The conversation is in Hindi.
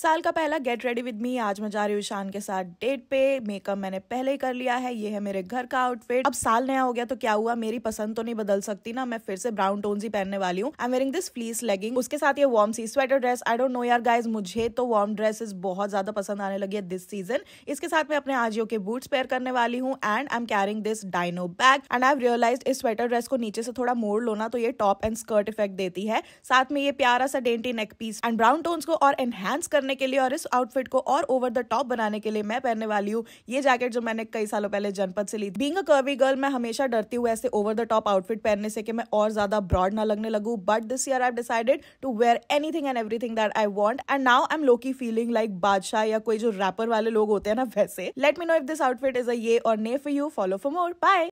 साल का पहला गेट रेडी विद मी आज मैं जा रही हूँ ईशान के साथ डेट पे मेकअप मैंने पहले ही कर लिया है ये है मेरे घर का आउटफिट अब साल नया हो गया तो क्या हुआ मेरी पसंद तो नहीं बदल सकती ना मैं फिर से ब्राउन टोन्स ही पहनने वाली हूँ I am wearing this fleece legging उसके साथ ये वार्म सी sweater dress I don't know यार गाइज मुझे तो वार्म ड्रेसेस बहुत ज्यादा पसंद आने लगी है दिस सीजन इसके साथ मैं अपने आजियो के बूट्स पेयर करने वाली हूँ and I am carrying this dino bag and I realize इस स्वेटर ड्रेस को नीचे से थोड़ा मोड़ लो ना तो ये टॉप एंड स्कर्ट इफेक्ट देती है साथ में ये प्यारा सा dainty neck piece and brown tones को और एनहेंस करने करने के लिए और इस आउटफिट को और ओवर द टॉप बनाने के लिए मैं पहनने वाली हूँ ये जैकेट जो मैंने कई सालों पहले जनपद से ली बींग अ कर्वी गर्ल मैं हमेशा डरती हूँ ऐसे ओवर द टॉप आउटफिट पहनने से कि मैं और ज्यादा ब्रॉड ना लगने लगू but this year I decided to wear anything and everything that I want and now I am lowkey feeling like Badshah या कोई जो रैपर वाले लोग होते हैं ना वैसे let me know if this outfit is a yay or nay for you follow for more bye